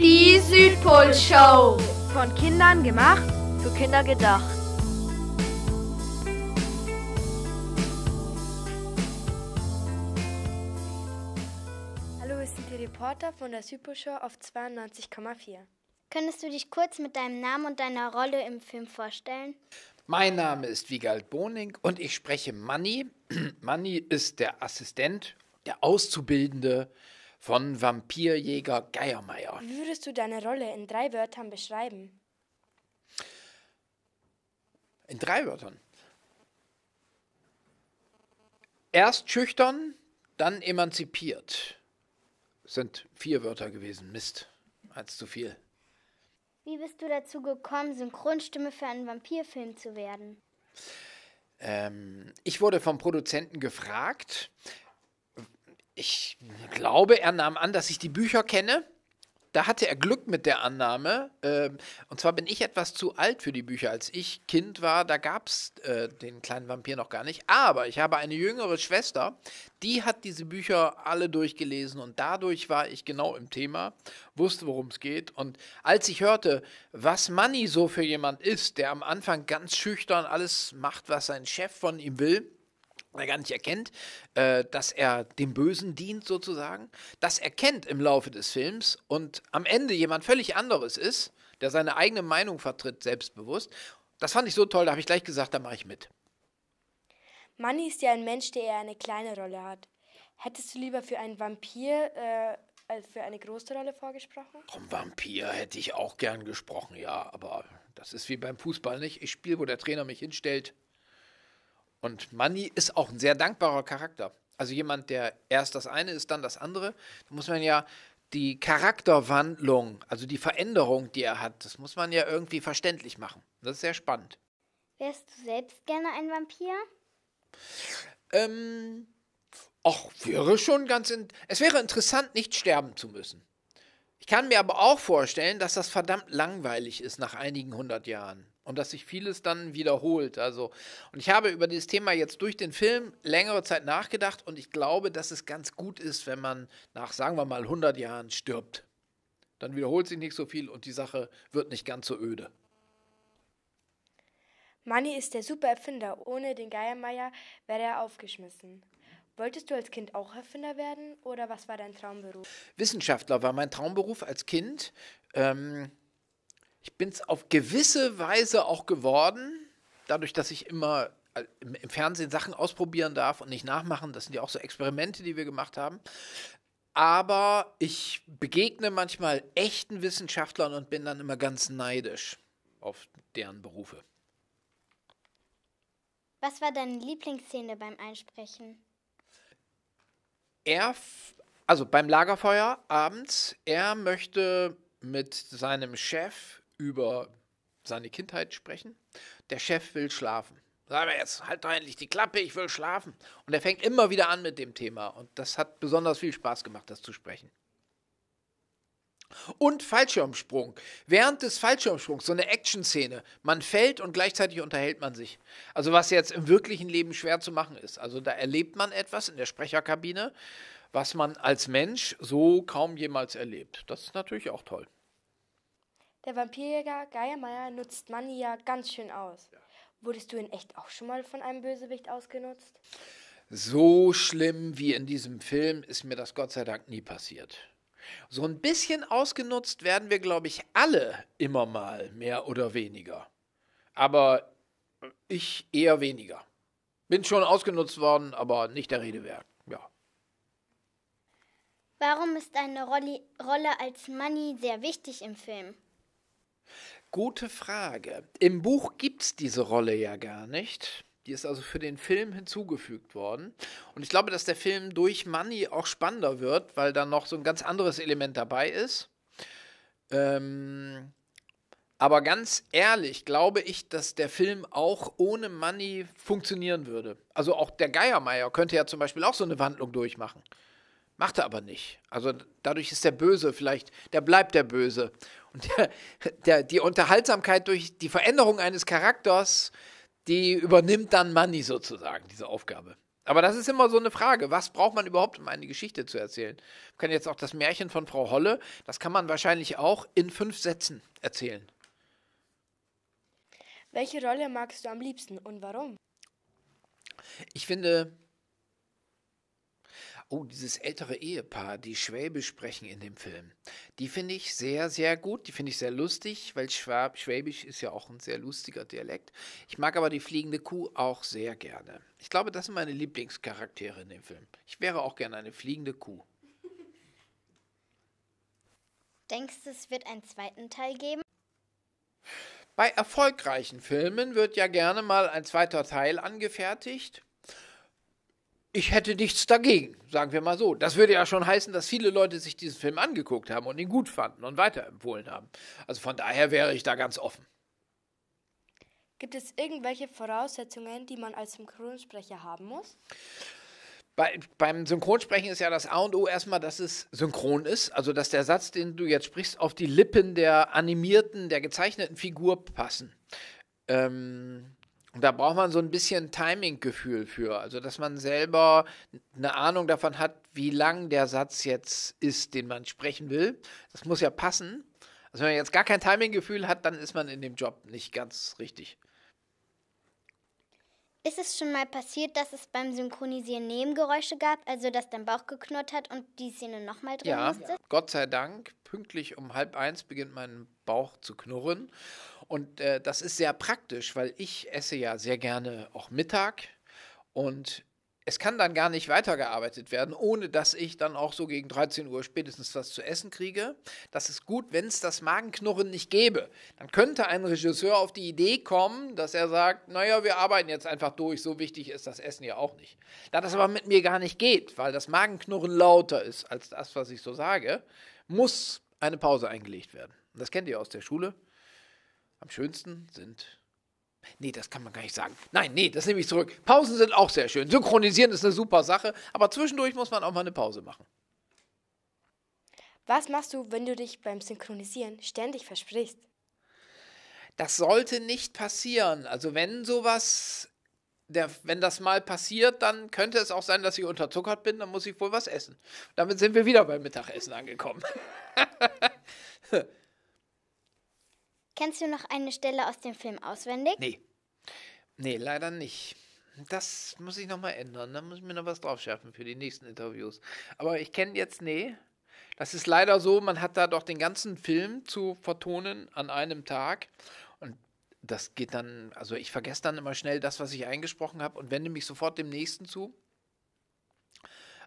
Die Südpol-Show. Von Kindern gemacht, für Kinder gedacht. Hallo, wir sind die Reporter von der Südpol-Show auf 92,4. Könntest du dich kurz mit deinem Namen und deiner Rolle im Film vorstellen? Mein Name ist Wiegald Boning und ich spreche Manny. Manny ist der Assistent, der Auszubildende von Vampirjäger Geiermeier. Wie würdest du deine Rolle in drei Wörtern beschreiben? In drei Wörtern. Erst schüchtern, dann emanzipiert. sind vier Wörter gewesen. Mist. Als zu viel. Wie bist du dazu gekommen, Synchronstimme für einen Vampirfilm zu werden? Ähm, ich wurde vom Produzenten gefragt ich glaube, er nahm an, dass ich die Bücher kenne. Da hatte er Glück mit der Annahme. Ähm, und zwar bin ich etwas zu alt für die Bücher. Als ich Kind war, da gab es äh, den kleinen Vampir noch gar nicht. Aber ich habe eine jüngere Schwester, die hat diese Bücher alle durchgelesen und dadurch war ich genau im Thema, wusste, worum es geht. Und als ich hörte, was Manny so für jemand ist, der am Anfang ganz schüchtern alles macht, was sein Chef von ihm will, er gar nicht erkennt, äh, dass er dem Bösen dient sozusagen, das erkennt im Laufe des Films und am Ende jemand völlig anderes ist, der seine eigene Meinung vertritt, selbstbewusst. Das fand ich so toll, da habe ich gleich gesagt, da mache ich mit. Manny ist ja ein Mensch, der eher eine kleine Rolle hat. Hättest du lieber für einen Vampir äh, als für eine große Rolle vorgesprochen? Vom Vampir hätte ich auch gern gesprochen, ja, aber das ist wie beim Fußball nicht. Ich spiele, wo der Trainer mich hinstellt. Und Manny ist auch ein sehr dankbarer Charakter. Also jemand, der erst das eine ist, dann das andere. Da muss man ja die Charakterwandlung, also die Veränderung, die er hat, das muss man ja irgendwie verständlich machen. Das ist sehr spannend. Wärst du selbst gerne ein Vampir? Ähm, ach, wäre schon ganz. In es wäre interessant, nicht sterben zu müssen. Ich kann mir aber auch vorstellen, dass das verdammt langweilig ist nach einigen hundert Jahren und dass sich vieles dann wiederholt. Also, und ich habe über dieses Thema jetzt durch den Film längere Zeit nachgedacht und ich glaube, dass es ganz gut ist, wenn man nach, sagen wir mal, 100 Jahren stirbt. Dann wiederholt sich nicht so viel und die Sache wird nicht ganz so öde. Manni ist der super Erfinder. Ohne den Geiermeier wäre er aufgeschmissen. Wolltest du als Kind auch Erfinder werden oder was war dein Traumberuf? Wissenschaftler war mein Traumberuf als Kind. Ähm, ich bin es auf gewisse Weise auch geworden, dadurch, dass ich immer äh, im Fernsehen Sachen ausprobieren darf und nicht nachmachen. Das sind ja auch so Experimente, die wir gemacht haben. Aber ich begegne manchmal echten Wissenschaftlern und bin dann immer ganz neidisch auf deren Berufe. Was war deine Lieblingsszene beim Einsprechen? Er, also beim Lagerfeuer abends, er möchte mit seinem Chef über seine Kindheit sprechen. Der Chef will schlafen. Sag mal jetzt, halt doch endlich die Klappe, ich will schlafen. Und er fängt immer wieder an mit dem Thema. Und das hat besonders viel Spaß gemacht, das zu sprechen. Und Fallschirmsprung. Während des Fallschirmsprungs, so eine Action-Szene. Man fällt und gleichzeitig unterhält man sich. Also was jetzt im wirklichen Leben schwer zu machen ist. Also da erlebt man etwas in der Sprecherkabine, was man als Mensch so kaum jemals erlebt. Das ist natürlich auch toll. Der Vampirjäger Geiermeier nutzt Manni ja ganz schön aus. Ja. Wurdest du in echt auch schon mal von einem Bösewicht ausgenutzt? So schlimm wie in diesem Film ist mir das Gott sei Dank nie passiert. So ein bisschen ausgenutzt werden wir, glaube ich, alle immer mal, mehr oder weniger. Aber ich eher weniger. Bin schon ausgenutzt worden, aber nicht der Rede wert. Ja. Warum ist eine Rolli Rolle als Manni sehr wichtig im Film? Gute Frage. Im Buch gibt es diese Rolle ja gar nicht. Die ist also für den Film hinzugefügt worden. Und ich glaube, dass der Film durch Money auch spannender wird, weil da noch so ein ganz anderes Element dabei ist. Ähm, aber ganz ehrlich glaube ich, dass der Film auch ohne Money funktionieren würde. Also auch der Geiermeier könnte ja zum Beispiel auch so eine Wandlung durchmachen. Macht er aber nicht. Also dadurch ist der Böse vielleicht, der bleibt der Böse. Und der, der, die Unterhaltsamkeit durch die Veränderung eines Charakters, die übernimmt dann Manny sozusagen, diese Aufgabe. Aber das ist immer so eine Frage. Was braucht man überhaupt, um eine Geschichte zu erzählen? Man kann jetzt auch das Märchen von Frau Holle, das kann man wahrscheinlich auch in fünf Sätzen erzählen. Welche Rolle magst du am liebsten und warum? Ich finde oh, dieses ältere Ehepaar, die Schwäbisch sprechen in dem Film. Die finde ich sehr, sehr gut. Die finde ich sehr lustig, weil Schwab, Schwäbisch ist ja auch ein sehr lustiger Dialekt. Ich mag aber die fliegende Kuh auch sehr gerne. Ich glaube, das sind meine Lieblingscharaktere in dem Film. Ich wäre auch gerne eine fliegende Kuh. Denkst du, es wird einen zweiten Teil geben? Bei erfolgreichen Filmen wird ja gerne mal ein zweiter Teil angefertigt ich hätte nichts dagegen, sagen wir mal so. Das würde ja schon heißen, dass viele Leute sich diesen Film angeguckt haben und ihn gut fanden und weiterempfohlen haben. Also von daher wäre ich da ganz offen. Gibt es irgendwelche Voraussetzungen, die man als Synchronsprecher haben muss? Bei, beim Synchronsprechen ist ja das A und O erstmal, dass es synchron ist, also dass der Satz, den du jetzt sprichst, auf die Lippen der animierten, der gezeichneten Figur passen. Ähm, da braucht man so ein bisschen Timing-Gefühl für. Also, dass man selber eine Ahnung davon hat, wie lang der Satz jetzt ist, den man sprechen will. Das muss ja passen. Also, wenn man jetzt gar kein Timing-Gefühl hat, dann ist man in dem Job nicht ganz richtig. Ist es schon mal passiert, dass es beim Synchronisieren Nebengeräusche gab, also dass dein Bauch geknurrt hat und die Szene nochmal drin ja, musste? Ja, Gott sei Dank, pünktlich um halb eins beginnt mein Bauch zu knurren. Und äh, das ist sehr praktisch, weil ich esse ja sehr gerne auch Mittag und es kann dann gar nicht weitergearbeitet werden, ohne dass ich dann auch so gegen 13 Uhr spätestens was zu essen kriege. Das ist gut, wenn es das Magenknurren nicht gäbe. Dann könnte ein Regisseur auf die Idee kommen, dass er sagt, naja, wir arbeiten jetzt einfach durch, so wichtig ist das Essen ja auch nicht. Da das aber mit mir gar nicht geht, weil das Magenknurren lauter ist als das, was ich so sage, muss eine Pause eingelegt werden. das kennt ihr aus der Schule. Am schönsten sind. Nee, das kann man gar nicht sagen. Nein, nee, das nehme ich zurück. Pausen sind auch sehr schön. Synchronisieren ist eine super Sache, aber zwischendurch muss man auch mal eine Pause machen. Was machst du, wenn du dich beim Synchronisieren ständig versprichst? Das sollte nicht passieren. Also wenn sowas, der, wenn das mal passiert, dann könnte es auch sein, dass ich unterzuckert bin, dann muss ich wohl was essen. Damit sind wir wieder beim Mittagessen angekommen. Kennst du noch eine Stelle aus dem Film auswendig? Nee. Nee, leider nicht. Das muss ich nochmal ändern. Da muss ich mir noch was draufschärfen für die nächsten Interviews. Aber ich kenne jetzt, nee. Das ist leider so, man hat da doch den ganzen Film zu vertonen an einem Tag. Und das geht dann, also ich vergesse dann immer schnell das, was ich eingesprochen habe und wende mich sofort dem nächsten zu.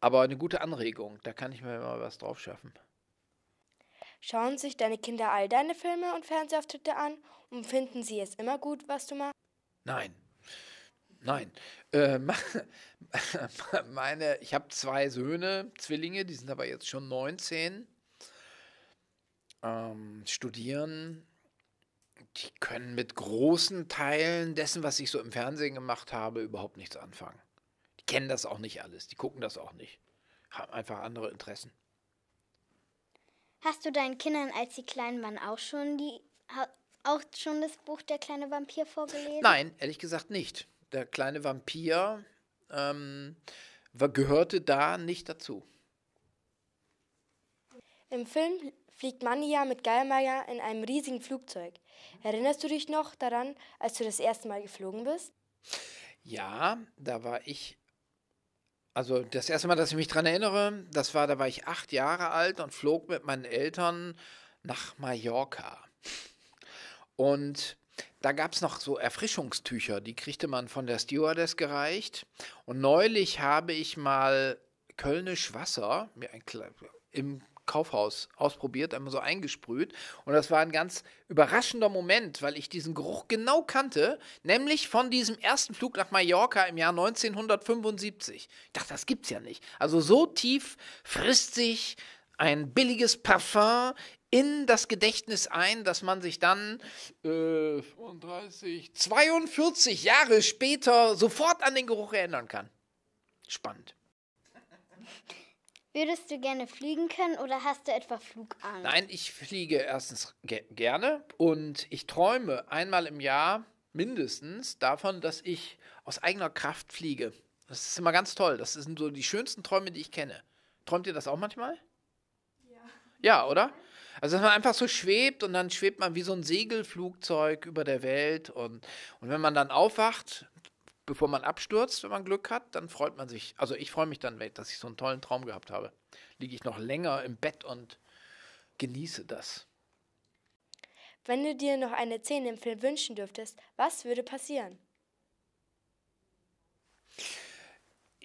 Aber eine gute Anregung, da kann ich mir mal was draufschaffen. Schauen sich deine Kinder all deine Filme und Fernsehauftritte an und finden sie es immer gut, was du machst? Nein. Nein. Äh, meine, ich habe zwei Söhne, Zwillinge, die sind aber jetzt schon 19, ähm, studieren. Die können mit großen Teilen dessen, was ich so im Fernsehen gemacht habe, überhaupt nichts anfangen. Die kennen das auch nicht alles, die gucken das auch nicht, haben einfach andere Interessen. Hast du deinen Kindern, als sie klein waren, auch schon die auch schon das Buch Der kleine Vampir vorgelesen? Nein, ehrlich gesagt nicht. Der kleine Vampir ähm, war, gehörte da nicht dazu. Im Film fliegt Mania mit Geilmeier in einem riesigen Flugzeug. Erinnerst du dich noch daran, als du das erste Mal geflogen bist? Ja, da war ich also das erste Mal, dass ich mich daran erinnere, das war, da war ich acht Jahre alt und flog mit meinen Eltern nach Mallorca. Und da gab es noch so Erfrischungstücher, die kriegte man von der Stewardess gereicht. Und neulich habe ich mal Kölnisch Wasser, mir ein, im Kaufhaus ausprobiert, einmal so eingesprüht. Und das war ein ganz überraschender Moment, weil ich diesen Geruch genau kannte, nämlich von diesem ersten Flug nach Mallorca im Jahr 1975. Ich dachte, das gibt's ja nicht. Also so tief frisst sich ein billiges Parfum in das Gedächtnis ein, dass man sich dann äh, 35, 42 Jahre später sofort an den Geruch erinnern kann. Spannend. Würdest du gerne fliegen können oder hast du etwa Flugangst? Nein, ich fliege erstens ge gerne und ich träume einmal im Jahr mindestens davon, dass ich aus eigener Kraft fliege. Das ist immer ganz toll. Das sind so die schönsten Träume, die ich kenne. Träumt ihr das auch manchmal? Ja. Ja, oder? Also, dass man einfach so schwebt und dann schwebt man wie so ein Segelflugzeug über der Welt. Und, und wenn man dann aufwacht, bevor man abstürzt, wenn man Glück hat, dann freut man sich. Also ich freue mich dann, dass ich so einen tollen Traum gehabt habe. Liege ich noch länger im Bett und genieße das. Wenn du dir noch eine Szene im Film wünschen dürftest, was würde passieren?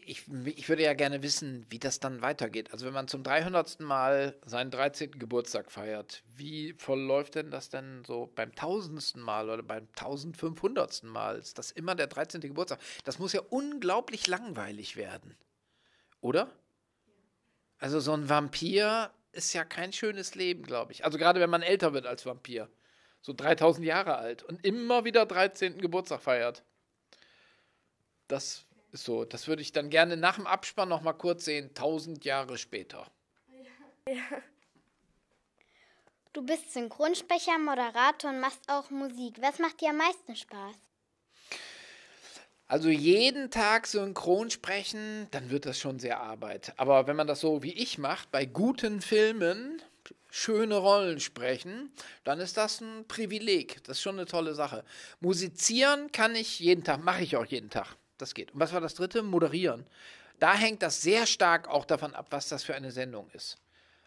ich, ich würde ja gerne wissen, wie das dann weitergeht. Also wenn man zum 300. Mal seinen 13. Geburtstag feiert, wie verläuft denn das denn so beim 1000. Mal oder beim 1500. Mal? Ist das immer der 13. Geburtstag? Das muss ja unglaublich langweilig werden, oder? Also so ein Vampir ist ja kein schönes Leben, glaube ich. Also gerade wenn man älter wird als Vampir, so 3000 Jahre alt und immer wieder 13. Geburtstag feiert. Das so, das würde ich dann gerne nach dem Abspann noch mal kurz sehen, tausend Jahre später. Ja. Du bist Synchronsprecher, Moderator und machst auch Musik. Was macht dir am meisten Spaß? Also jeden Tag synchron sprechen, dann wird das schon sehr Arbeit. Aber wenn man das so wie ich macht, bei guten Filmen schöne Rollen sprechen, dann ist das ein Privileg. Das ist schon eine tolle Sache. Musizieren kann ich jeden Tag, mache ich auch jeden Tag. Das geht. Und was war das dritte? Moderieren. Da hängt das sehr stark auch davon ab, was das für eine Sendung ist.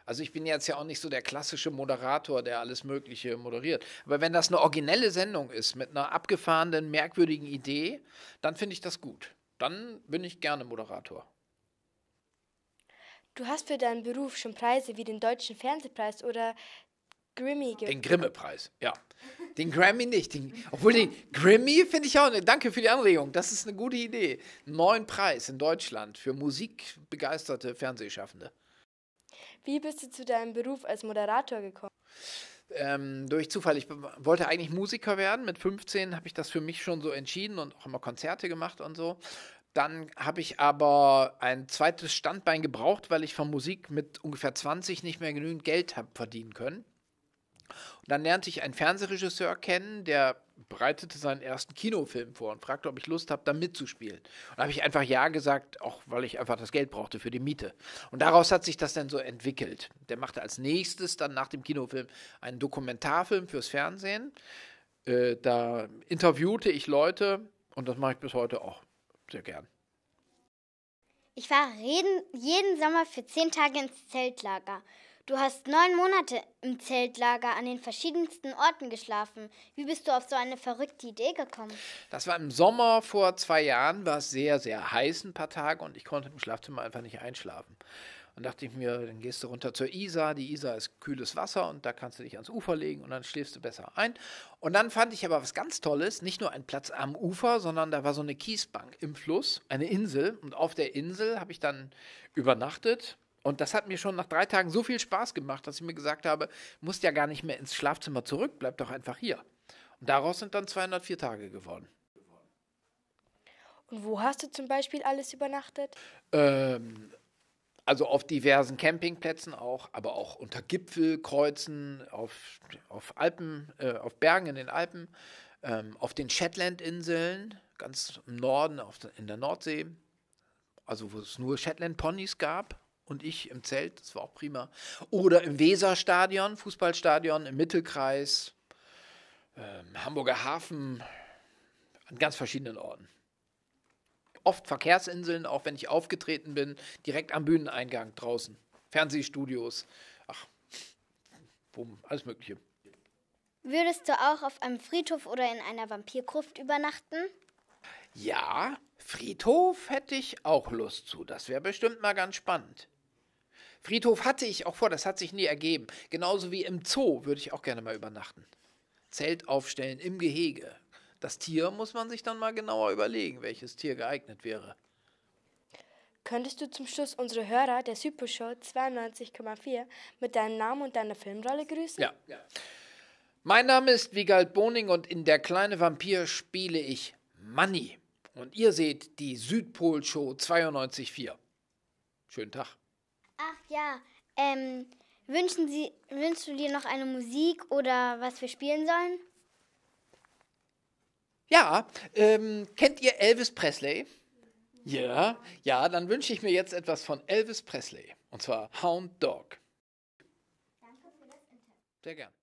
Also ich bin jetzt ja auch nicht so der klassische Moderator, der alles Mögliche moderiert. Aber wenn das eine originelle Sendung ist mit einer abgefahrenen, merkwürdigen Idee, dann finde ich das gut. Dann bin ich gerne Moderator. Du hast für deinen Beruf schon Preise wie den Deutschen Fernsehpreis oder Grammy Den Grimme-Preis, ja. Den Grammy nicht. Den, obwohl den Grammy finde ich auch. Ne, danke für die Anregung. Das ist eine gute Idee. Einen neuen Preis in Deutschland für musikbegeisterte Fernsehschaffende. Wie bist du zu deinem Beruf als Moderator gekommen? Ähm, durch Zufall. Ich wollte eigentlich Musiker werden. Mit 15 habe ich das für mich schon so entschieden und auch immer Konzerte gemacht und so. Dann habe ich aber ein zweites Standbein gebraucht, weil ich von Musik mit ungefähr 20 nicht mehr genügend Geld habe verdienen können. Dann lernte ich einen Fernsehregisseur kennen, der bereitete seinen ersten Kinofilm vor und fragte, ob ich Lust habe, da mitzuspielen. Und da habe ich einfach Ja gesagt, auch weil ich einfach das Geld brauchte für die Miete. Und daraus hat sich das dann so entwickelt. Der machte als nächstes dann nach dem Kinofilm einen Dokumentarfilm fürs Fernsehen. Äh, da interviewte ich Leute und das mache ich bis heute auch sehr gern. Ich fahre jeden Sommer für zehn Tage ins Zeltlager. Du hast neun Monate im Zeltlager an den verschiedensten Orten geschlafen. Wie bist du auf so eine verrückte Idee gekommen? Das war im Sommer vor zwei Jahren, war es sehr, sehr heiß ein paar Tage und ich konnte im Schlafzimmer einfach nicht einschlafen. Und dachte ich mir, dann gehst du runter zur Isar. Die Isar ist kühles Wasser und da kannst du dich ans Ufer legen und dann schläfst du besser ein. Und dann fand ich aber was ganz Tolles, nicht nur einen Platz am Ufer, sondern da war so eine Kiesbank im Fluss, eine Insel. Und auf der Insel habe ich dann übernachtet und das hat mir schon nach drei Tagen so viel Spaß gemacht, dass ich mir gesagt habe, musst ja gar nicht mehr ins Schlafzimmer zurück, bleib doch einfach hier. Und daraus sind dann 204 Tage geworden. Und wo hast du zum Beispiel alles übernachtet? Ähm, also auf diversen Campingplätzen auch, aber auch unter Gipfelkreuzen, auf, auf Alpen, äh, auf Bergen in den Alpen, ähm, auf den Shetland-Inseln, ganz im Norden, auf, in der Nordsee, also wo es nur Shetland-Ponys gab und ich im Zelt, das war auch prima. Oder im Weserstadion, Fußballstadion, im Mittelkreis, ähm, Hamburger Hafen, an ganz verschiedenen Orten. Oft Verkehrsinseln, auch wenn ich aufgetreten bin, direkt am Bühneneingang draußen. Fernsehstudios, ach, bumm, alles Mögliche. Würdest du auch auf einem Friedhof oder in einer Vampirgruft übernachten? Ja, Friedhof hätte ich auch Lust zu. Das wäre bestimmt mal ganz spannend. Friedhof hatte ich auch vor, das hat sich nie ergeben. Genauso wie im Zoo würde ich auch gerne mal übernachten. Zelt aufstellen im Gehege. Das Tier muss man sich dann mal genauer überlegen, welches Tier geeignet wäre. Könntest du zum Schluss unsere Hörer der Show 92,4 mit deinem Namen und deiner Filmrolle grüßen? Ja. ja. Mein Name ist Wiegald Boning und in Der kleine Vampir spiele ich Manny. Und ihr seht die Südpol-Show 92.4. Schönen Tag. Ach ja, ähm, wünschen Sie, wünschst du dir noch eine Musik oder was wir spielen sollen? Ja, ähm, kennt ihr Elvis Presley? Ja, ja, dann wünsche ich mir jetzt etwas von Elvis Presley. Und zwar Hound Dog. Danke für das Interview. Sehr gern.